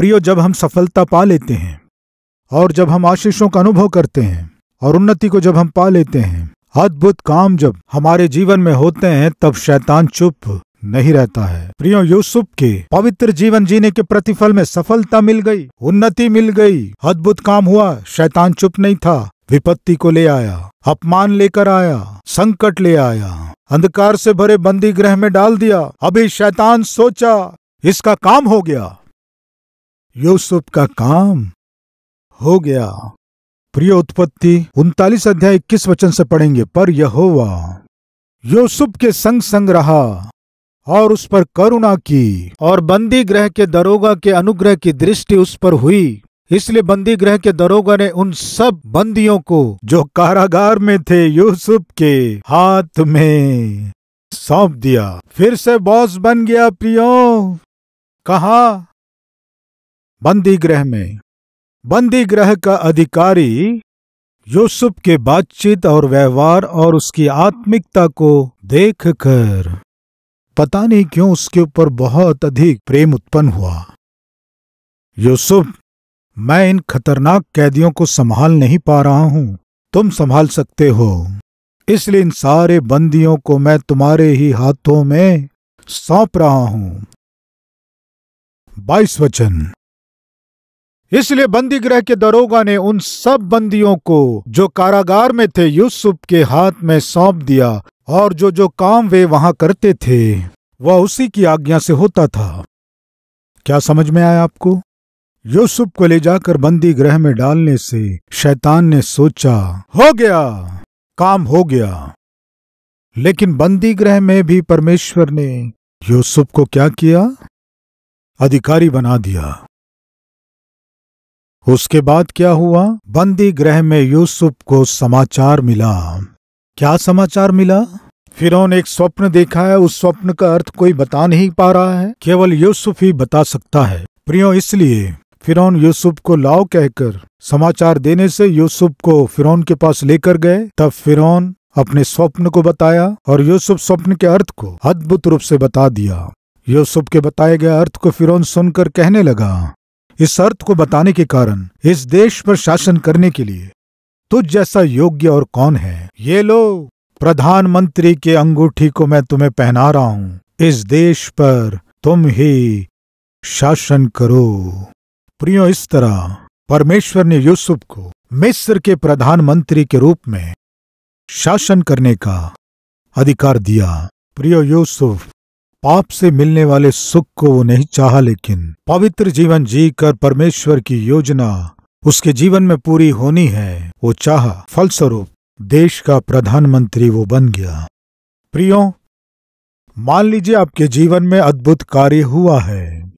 प्रियो जब हम सफलता पा लेते हैं और जब हम आशीषों का अनुभव करते हैं और उन्नति को जब हम पा लेते हैं अद्भुत काम जब हमारे जीवन में होते हैं तब शैतान चुप नहीं रहता है प्रियो यूसुफ के पवित्र जीवन जीने के प्रतिफल में सफलता मिल गई उन्नति मिल गई अद्भुत काम हुआ शैतान चुप नहीं था विपत्ति को ले आया अपमान लेकर आया संकट ले आया अंधकार से भरे बंदी ग्रह में डाल दिया अभी शैतान सोचा इसका काम हो गया यूसुफ का काम हो गया प्रिय उत्पत्ति उनतालीस अध्याय इक्कीस वचन से पढ़ेंगे पर यहोवा यूसुफ के संग संग रहा और उस पर करुणा की और बंदी ग्रह के दरोगा के अनुग्रह की दृष्टि उस पर हुई इसलिए बंदी ग्रह के दरोगा ने उन सब बंदियों को जो कारागार में थे यूसुफ के हाथ में सौंप दिया फिर से बॉस बन गया प्रियो कहा बंदी गृह में बंदी गृह का अधिकारी यूसुफ के बातचीत और व्यवहार और उसकी आत्मिकता को देखकर पता नहीं क्यों उसके ऊपर बहुत अधिक प्रेम उत्पन्न हुआ यूसुफ मैं इन खतरनाक कैदियों को संभाल नहीं पा रहा हूं तुम संभाल सकते हो इसलिए इन सारे बंदियों को मैं तुम्हारे ही हाथों में सौंप रहा हूं बाईस वचन इसलिए बंदी गृह के दरोगा ने उन सब बंदियों को जो कारागार में थे यूसुफ के हाथ में सौंप दिया और जो जो काम वे वहां करते थे वह उसी की आज्ञा से होता था क्या समझ में आया आपको यूसुफ को ले जाकर बंदी ग्रह में डालने से शैतान ने सोचा हो गया काम हो गया लेकिन बंदी ग्रह में भी परमेश्वर ने यूसुफ को क्या किया अधिकारी बना दिया उसके बाद क्या हुआ बंदी गृह में यूसुफ को समाचार मिला क्या समाचार मिला फिर एक स्वप्न देखा है उस स्वप्न का अर्थ कोई बता नहीं पा रहा है केवल यूसुफ ही बता सकता है प्रियो इसलिए फिरौन यूसुफ को लाओ कहकर समाचार देने से यूसुफ को फिरौन के पास लेकर गए तब फिरौन अपने स्वप्न को बताया और यूसुफ स्वप्न के अर्थ को अद्भुत रूप से बता दिया यूसुफ के बताए गए अर्थ को फिरौन सुनकर कहने लगा इस अर्थ को बताने के कारण इस देश पर शासन करने के लिए तुझ जैसा योग्य और कौन है ये लो प्रधानमंत्री के अंगूठी को मैं तुम्हें पहना रहा हूं इस देश पर तुम ही शासन करो प्रियो इस तरह परमेश्वर ने यूसुफ को मिस्र के प्रधानमंत्री के रूप में शासन करने का अधिकार दिया प्रियो यूसुफ पाप से मिलने वाले सुख को वो नहीं चाहा लेकिन पवित्र जीवन जी कर परमेश्वर की योजना उसके जीवन में पूरी होनी है वो चाह फलस्वरूप देश का प्रधानमंत्री वो बन गया प्रियो मान लीजिए आपके जीवन में अद्भुत कार्य हुआ है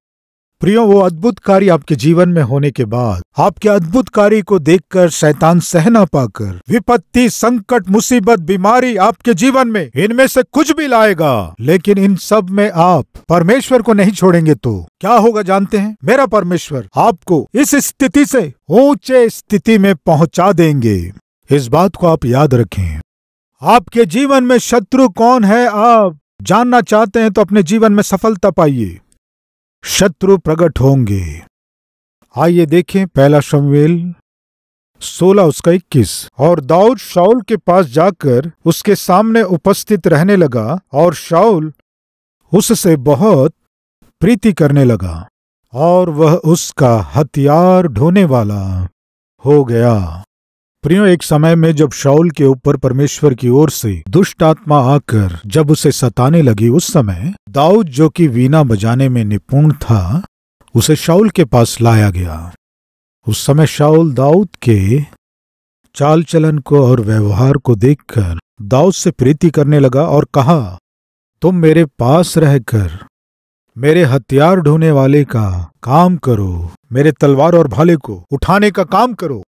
प्रियो वो अद्भुत कार्य आपके जीवन में होने के बाद आपके अद्भुत कार्य को देखकर शैतान सह पाकर विपत्ति संकट मुसीबत बीमारी आपके जीवन में इनमें से कुछ भी लाएगा लेकिन इन सब में आप परमेश्वर को नहीं छोड़ेंगे तो क्या होगा जानते हैं मेरा परमेश्वर आपको इस स्थिति से ऊंचे स्थिति में पहुंचा देंगे इस बात को आप याद रखें आपके जीवन में शत्रु कौन है आप जानना चाहते हैं तो अपने जीवन में सफलता पाइए शत्रु प्रकट होंगे आइए देखें पहला शमवेल सोलह उसका इक्कीस और दाऊद शाउल के पास जाकर उसके सामने उपस्थित रहने लगा और शाउल उससे बहुत प्रीति करने लगा और वह उसका हथियार ढोने वाला हो गया प्रियो एक समय में जब शाउल के ऊपर परमेश्वर की ओर से दुष्ट आत्मा आकर जब उसे सताने लगी उस समय दाऊद जो कि वीणा बजाने में निपुण था उसे शाउल के पास लाया गया उस समय शाउल दाऊद के चाल चलन को और व्यवहार को देखकर दाऊद से प्रीति करने लगा और कहा तुम मेरे पास रहकर मेरे हथियार ढोने वाले का काम करो मेरे तलवार और भाले को उठाने का काम करो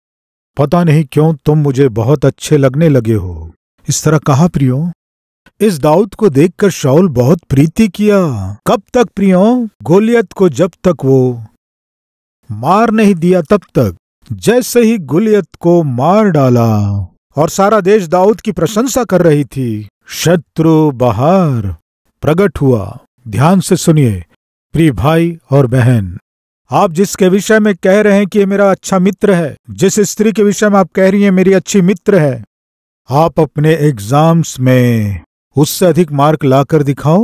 पता नहीं क्यों तुम मुझे बहुत अच्छे लगने लगे हो इस तरह कहा प्रियो इस दाऊद को देखकर शाउल बहुत प्रीति किया कब तक प्रियो गोलियत को जब तक वो मार नहीं दिया तब तक जैसे ही गोलियत को मार डाला और सारा देश दाऊद की प्रशंसा कर रही थी शत्रु बहार प्रकट हुआ ध्यान से सुनिए प्रिय भाई और बहन आप जिसके विषय में कह रहे हैं कि ये मेरा अच्छा मित्र है जिस स्त्री के विषय में आप कह रही हैं मेरी अच्छी मित्र है आप अपने एग्जाम्स में उससे अधिक मार्क लाकर दिखाओ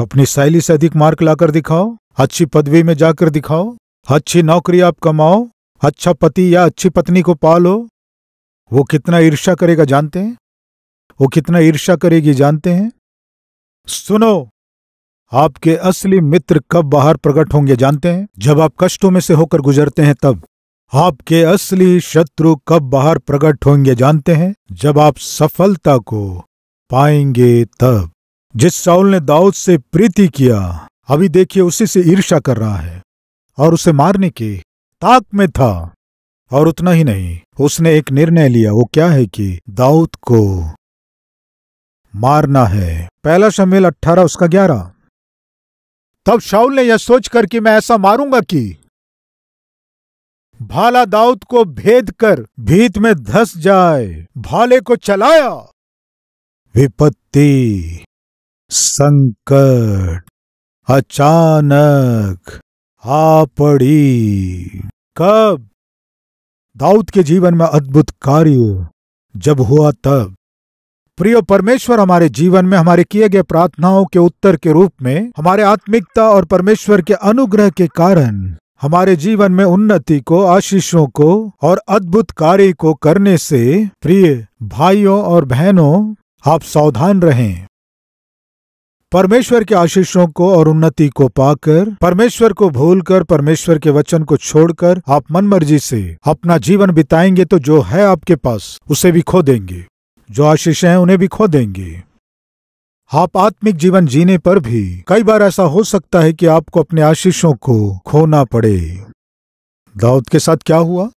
अपनी शैली से अधिक मार्क लाकर दिखाओ अच्छी पदवी में जाकर दिखाओ अच्छी नौकरी आप कमाओ अच्छा पति या अच्छी पत्नी को पालो वो कितना ईर्ष्या करेगा जानते हैं वो कितना ईर्ष्या करेगी जानते हैं सुनो आपके असली मित्र कब बाहर प्रकट होंगे जानते हैं जब आप कष्टों में से होकर गुजरते हैं तब आपके असली शत्रु कब बाहर प्रकट होंगे जानते हैं जब आप सफलता को पाएंगे तब जिस साउल ने दाऊद से प्रीति किया अभी देखिए उसी से ईर्षा कर रहा है और उसे मारने की ताक में था और उतना ही नहीं उसने एक निर्णय लिया वो क्या है कि दाऊद को मारना है पहला शमेल अट्ठारह उसका ग्यारह तब शाउल ने यह सोचकर कि मैं ऐसा मारूंगा कि भाला दाऊद को भेद कर भीत में धस जाए भाले को चलाया विपत्ति संकट अचानक आ पड़ी कब दाऊद के जीवन में अद्भुत कार्य जब हुआ तब प्रिय परमेश्वर हमारे जीवन में हमारे किए गए प्रार्थनाओं के उत्तर के रूप में हमारे आत्मिकता और परमेश्वर के अनुग्रह के कारण हमारे जीवन में उन्नति को आशीषों को और अद्भुत कार्य को करने से प्रिय भाइयों और बहनों आप सावधान रहें परमेश्वर के आशीषों को और उन्नति को पाकर परमेश्वर को भूलकर परमेश्वर के वचन को छोड़कर आप मनमर्जी से अपना जीवन बिताएंगे तो जो है आपके पास उसे भी खो देंगे जो आशीषें हैं उन्हें भी खो देंगे आप आत्मिक जीवन जीने पर भी कई बार ऐसा हो सकता है कि आपको अपने आशीषों को खोना पड़े दाऊद के साथ क्या हुआ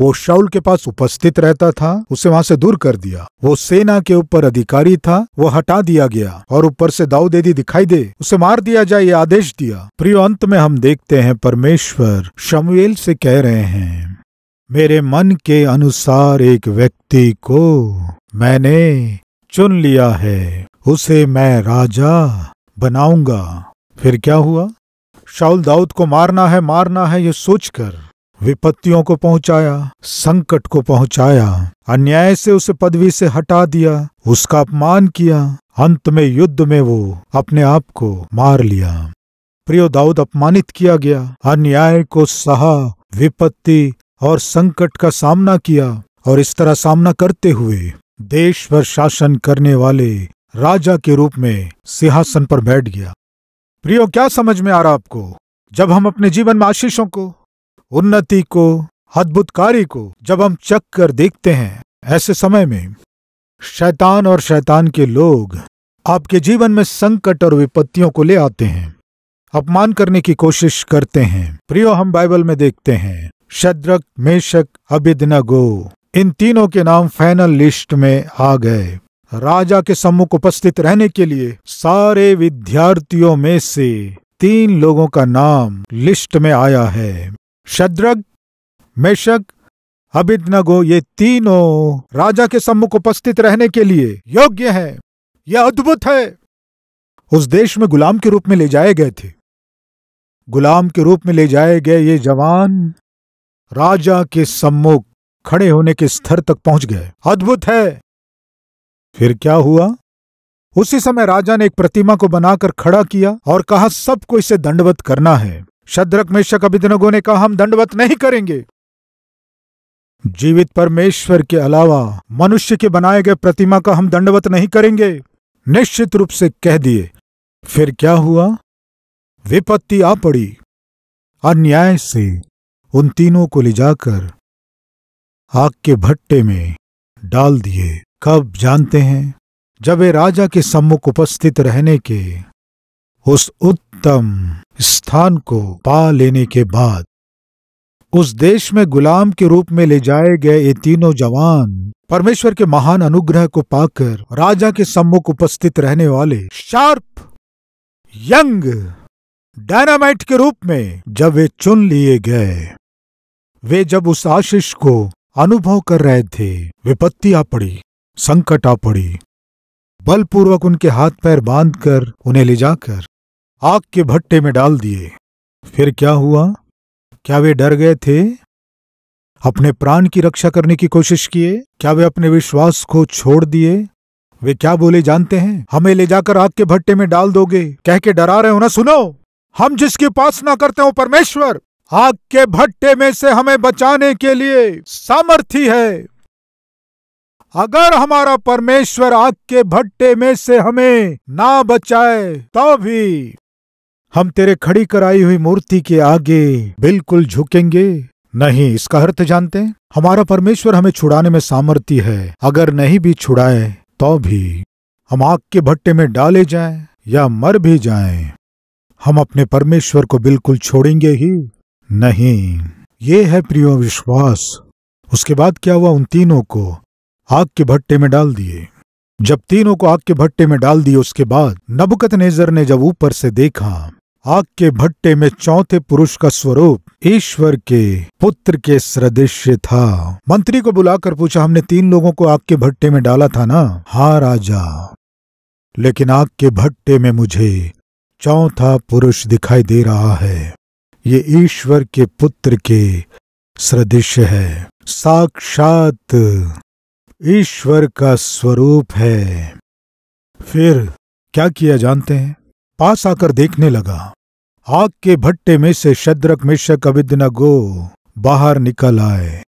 वो शाउल के पास उपस्थित रहता था उसे वहां से दूर कर दिया वो सेना के ऊपर अधिकारी था वो हटा दिया गया और ऊपर से दाऊद यदि दिखाई दे उसे मार दिया जाए ये आदेश दिया प्रियो अंत में हम देखते हैं परमेश्वर शमुएल से कह रहे हैं मेरे मन के अनुसार एक व्यक्ति को मैंने चुन लिया है उसे मैं राजा बनाऊंगा फिर क्या हुआ शाउल दाऊद को मारना है मारना है ये सोचकर विपत्तियों को पहुंचाया संकट को पहुंचाया अन्याय से उसे पदवी से हटा दिया उसका अपमान किया अंत में युद्ध में वो अपने आप को मार लिया प्रियो दाऊद अपमानित किया गया अन्याय को सहा विपत्ति और संकट का सामना किया और इस तरह सामना करते हुए देश पर शासन करने वाले राजा के रूप में सिंहासन पर बैठ गया प्रियो क्या समझ में आ रहा आपको जब हम अपने जीवन में आशीषों को उन्नति को अद्भुत कार्य को जब हम चक कर देखते हैं ऐसे समय में शैतान और शैतान के लोग आपके जीवन में संकट और विपत्तियों को ले आते हैं अपमान करने की कोशिश करते हैं प्रियो हम बाइबल में देखते हैं शद्रक मेशक अबिदनगो इन तीनों के नाम फाइनल लिस्ट में आ गए राजा के सम्मुख उपस्थित रहने के लिए सारे विद्यार्थियों में से तीन लोगों का नाम लिस्ट में आया है शद्रक मेशक अबिदनगो ये तीनों राजा के सम्मुख उपस्थित रहने के लिए योग्य हैं। यह अद्भुत है उस देश में गुलाम के रूप में ले जाए गए थे गुलाम के रूप में ले जाए गए ये जवान राजा के सम्मुख खड़े होने के स्तर तक पहुंच गए अद्भुत है फिर क्या हुआ उसी समय राजा ने एक प्रतिमा को बनाकर खड़ा किया और कहा सबको इसे दंडवत करना है शद्रक मेषक अभिदनगो ने कहा हम दंडवत नहीं करेंगे जीवित परमेश्वर के अलावा मनुष्य के बनाए गए प्रतिमा का हम दंडवत नहीं करेंगे निश्चित रूप से कह दिए फिर क्या हुआ विपत्ति आ पड़ी अन्याय से उन तीनों को ले जाकर आग के भट्टे में डाल दिए कब जानते हैं जब वे राजा के सम्मुख उपस्थित रहने के उस उत्तम स्थान को पा लेने के बाद उस देश में गुलाम के रूप में ले जाए गए ये तीनों जवान परमेश्वर के महान अनुग्रह को पाकर राजा के सम्मुख उपस्थित रहने वाले शार्प यंग डायनामाइट के रूप में जब वे चुन लिए गए वे जब उस आशीष को अनुभव कर रहे थे विपत्ति आ पड़ी संकट आ पड़ी बलपूर्वक उनके हाथ पैर बांधकर उन्हें ले जाकर आग के भट्टे में डाल दिए फिर क्या हुआ क्या वे डर गए थे अपने प्राण की रक्षा करने की कोशिश किए क्या वे अपने विश्वास को छोड़ दिए वे क्या बोले जानते हैं हमें ले जाकर आग के भट्टे में डाल दोगे कह के डरा रहे हो ना सुनो हम जिसकी उपासना करते हो परमेश्वर आग के भट्टे में से हमें बचाने के लिए सामर्थ्य है अगर हमारा परमेश्वर आग के भट्टे में से हमें ना बचाए तो भी हम तेरे खड़ी कराई हुई मूर्ति के आगे बिल्कुल झुकेंगे नहीं इसका अर्थ जानते हैं हमारा परमेश्वर हमें छुड़ाने में सामर्थ्य है अगर नहीं भी छुड़ाए तो भी हम आग के भट्टे में डाले जाएं या मर भी जाएं हम अपने परमेश्वर को बिल्कुल छोड़ेंगे ही नहीं ये है प्रियो विश्वास उसके बाद क्या हुआ उन तीनों को आग के भट्टे में डाल दिए जब तीनों को आग के भट्टे में डाल दिए उसके बाद नबुकत नेजर ने जब ऊपर से देखा आग के भट्टे में चौथे पुरुष का स्वरूप ईश्वर के पुत्र के सदृश्य था मंत्री को बुलाकर पूछा हमने तीन लोगों को आग के भट्टे में डाला था ना हाँ राजा लेकिन आग के भट्टे में मुझे चौथा पुरुष दिखाई दे रहा है ये ईश्वर के पुत्र के सदृश है साक्षात ईश्वर का स्वरूप है फिर क्या किया जानते हैं पास आकर देखने लगा आग के भट्टे में से शद्रक मिशक गो बाहर निकल आए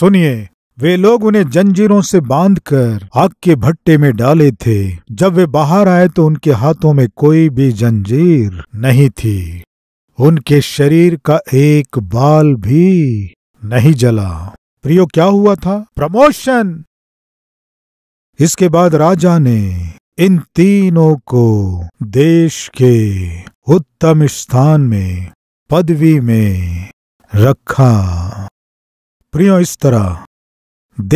सुनिए वे लोग उन्हें जंजीरों से बांधकर आग के भट्टे में डाले थे जब वे बाहर आए तो उनके हाथों में कोई भी जंजीर नहीं थी उनके शरीर का एक बाल भी नहीं जला प्रियो क्या हुआ था प्रमोशन इसके बाद राजा ने इन तीनों को देश के उत्तम स्थान में पदवी में रखा प्रियो इस तरह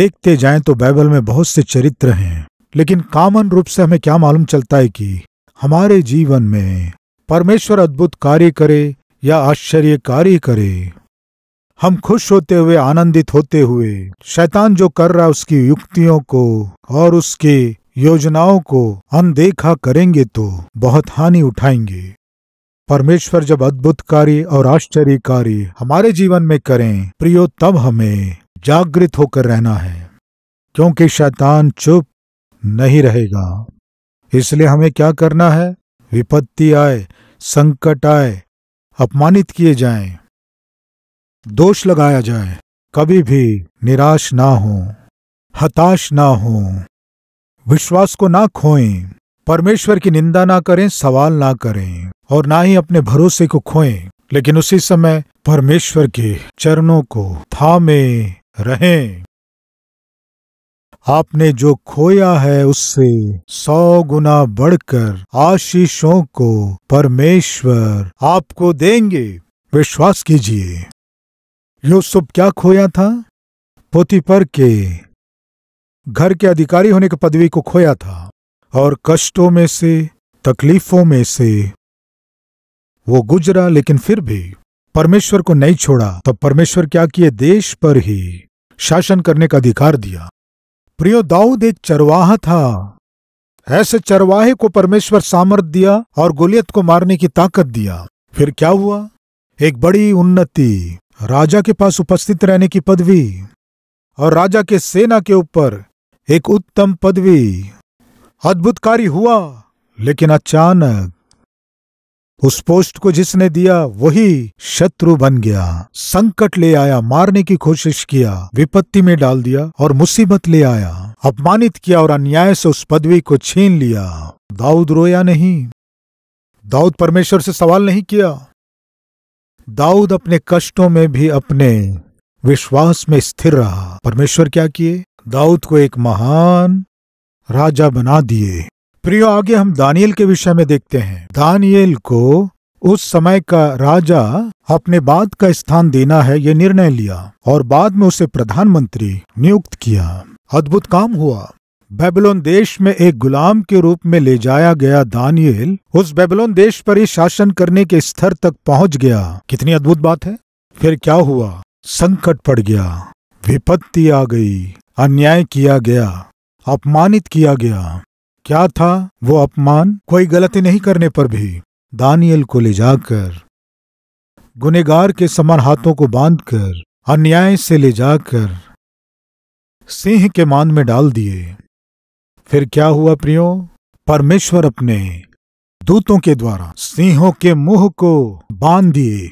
देखते जाएं तो बाइबल में बहुत से चरित्र हैं लेकिन कामन रूप से हमें क्या मालूम चलता है कि हमारे जीवन में परमेश्वर अद्भुत कार्य करे या आश्चर्य कार्य करे हम खुश होते हुए आनंदित होते हुए शैतान जो कर रहा उसकी युक्तियों को और उसके योजनाओं को अनदेखा करेंगे तो बहुत हानि उठाएंगे परमेश्वर जब अद्भुत कार्य और आश्चर्य कार्य हमारे जीवन में करें प्रियो तब हमें जागृत होकर रहना है क्योंकि शैतान चुप नहीं रहेगा इसलिए हमें क्या करना है विपत्ति आए संकट आए अपमानित किए जाएं, दोष लगाया जाए कभी भी निराश ना हो हताश ना हो विश्वास को ना खोएं परमेश्वर की निंदा ना करें सवाल ना करें और ना ही अपने भरोसे को खोएं लेकिन उसी समय परमेश्वर के चरणों को थामे रहें आपने जो खोया है उससे सौ गुना बढ़कर आशीषों को परमेश्वर आपको देंगे विश्वास कीजिए यूसुफ क्या खोया था पोतीपर के घर के अधिकारी होने की पदवी को खोया था और कष्टों में से तकलीफों में से वो गुजरा लेकिन फिर भी परमेश्वर को नहीं छोड़ा तो परमेश्वर क्या किए देश पर ही शासन करने का अधिकार दिया प्रियो दाऊद एक चरवाहा था ऐसे चरवाहे को परमेश्वर सामर्थ दिया और गोलियत को मारने की ताकत दिया फिर क्या हुआ एक बड़ी उन्नति राजा के पास उपस्थित रहने की पदवी और राजा के सेना के ऊपर एक उत्तम पदवी अद्भुत कार्य हुआ लेकिन अचानक उस पोस्ट को जिसने दिया वही शत्रु बन गया संकट ले आया मारने की कोशिश किया विपत्ति में डाल दिया और मुसीबत ले आया अपमानित किया और अन्याय से उस पदवी को छीन लिया दाऊद रोया नहीं दाऊद परमेश्वर से सवाल नहीं किया दाऊद अपने कष्टों में भी अपने विश्वास में स्थिर रहा परमेश्वर क्या किए दाऊद को एक महान राजा बना दिए प्रियो आगे हम दानियल के विषय में देखते हैं दानियल को उस समय का राजा अपने बाद का स्थान देना है ये निर्णय लिया और बाद में उसे प्रधानमंत्री नियुक्त किया अद्भुत काम हुआ बेबलोन देश में एक गुलाम के रूप में ले जाया गया दानियल उस बेबलोन देश पर ही शासन करने के स्तर तक पहुंच गया कितनी अद्भुत बात है फिर क्या हुआ संकट पड़ गया विपत्ति आ गई अन्याय किया गया अपमानित किया गया क्या था वो अपमान कोई गलती नहीं करने पर भी दानियल को ले जाकर गुनेगार के समान हाथों को बांधकर अन्याय से ले जाकर सिंह के मान में डाल दिए फिर क्या हुआ प्रियो परमेश्वर अपने दूतों के द्वारा सिंहों के मुंह को बांध दिए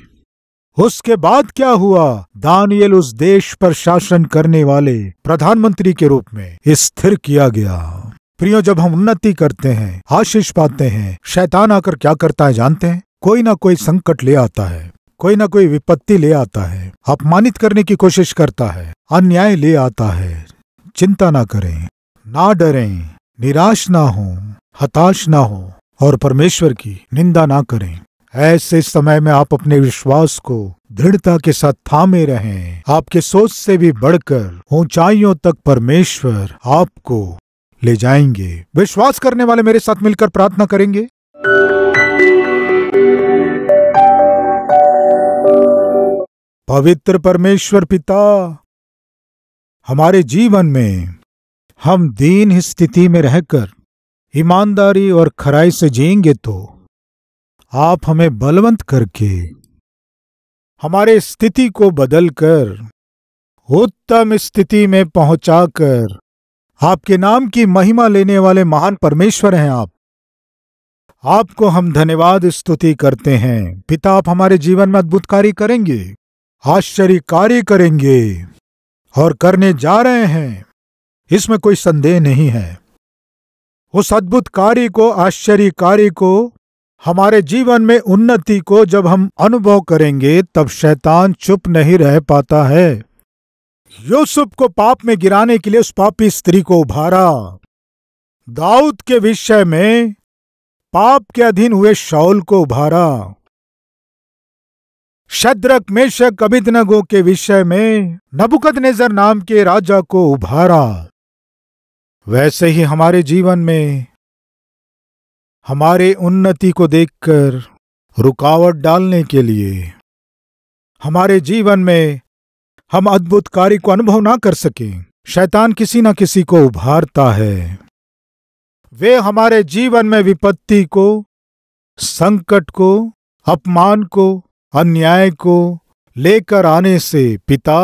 उसके बाद क्या हुआ दानियल उस देश पर शासन करने वाले प्रधानमंत्री के रूप में स्थिर किया गया प्रियो जब हम उन्नति करते हैं आशीष पाते हैं शैतान आकर क्या करता है जानते हैं कोई ना कोई संकट ले आता है कोई ना कोई विपत्ति ले आता है अपमानित करने की कोशिश करता है अन्याय ले आता है चिंता ना करें ना डरें निराश ना हो हताश ना हो और परमेश्वर की निंदा ना करें ऐसे समय में आप अपने विश्वास को दृढ़ता के साथ थामे रहें आपके सोच से भी बढ़कर ऊंचाइयों तक परमेश्वर आपको ले जाएंगे विश्वास करने वाले मेरे साथ मिलकर प्रार्थना करेंगे पवित्र परमेश्वर पिता हमारे जीवन में हम दीन स्थिति में रहकर ईमानदारी और खराई से जिएंगे तो आप हमें बलवंत करके हमारे स्थिति को बदलकर उत्तम स्थिति में पहुंचाकर आपके नाम की महिमा लेने वाले महान परमेश्वर हैं आप आपको हम धन्यवाद स्तुति करते हैं पिता आप हमारे जीवन में अद्भुत कार्य करेंगे आश्चर्य कार्य करेंगे और करने जा रहे हैं इसमें कोई संदेह नहीं है उस अद्भुत कार्य को आश्चर्य कार्य को हमारे जीवन में उन्नति को जब हम अनुभव करेंगे तब शैतान चुप नहीं रह पाता है यूसुफ को पाप में गिराने के लिए उस पापी स्त्री को उभारा दाऊद के विषय में पाप के अधीन हुए शौल को उभारा शद्रक मेशक अभिदनगो के विषय में नबुकद नेजर नाम के राजा को उभारा वैसे ही हमारे जीवन में हमारे उन्नति को देखकर रुकावट डालने के लिए हमारे जीवन में हम अद्भुत कार्य को अनुभव ना कर सके शैतान किसी न किसी को उभारता है वे हमारे जीवन में विपत्ति को संकट को अपमान को अन्याय को लेकर आने से पिता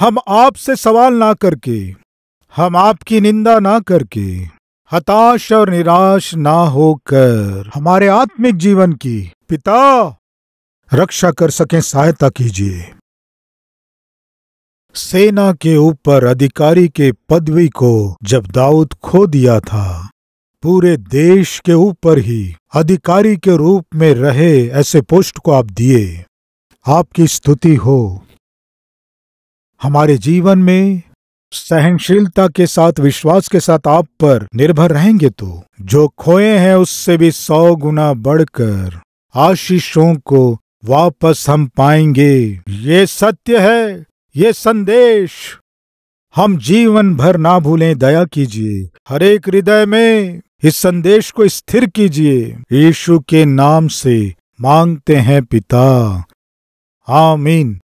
हम आपसे सवाल ना करके हम आपकी निंदा ना करके हताश और निराश ना होकर हमारे आत्मिक जीवन की पिता रक्षा कर सकें सहायता कीजिए सेना के ऊपर अधिकारी के पदवी को जब दाऊद खो दिया था पूरे देश के ऊपर ही अधिकारी के रूप में रहे ऐसे पोस्ट को आप दिए आपकी स्तुति हो हमारे जीवन में सहनशीलता के साथ विश्वास के साथ आप पर निर्भर रहेंगे तो जो खोए हैं उससे भी सौ गुना बढ़कर आशीषों को वापस हम पाएंगे ये सत्य है ये संदेश हम जीवन भर ना भूलें दया कीजिए हर एक हृदय में इस संदेश को स्थिर कीजिए यीशु के नाम से मांगते हैं पिता आमीन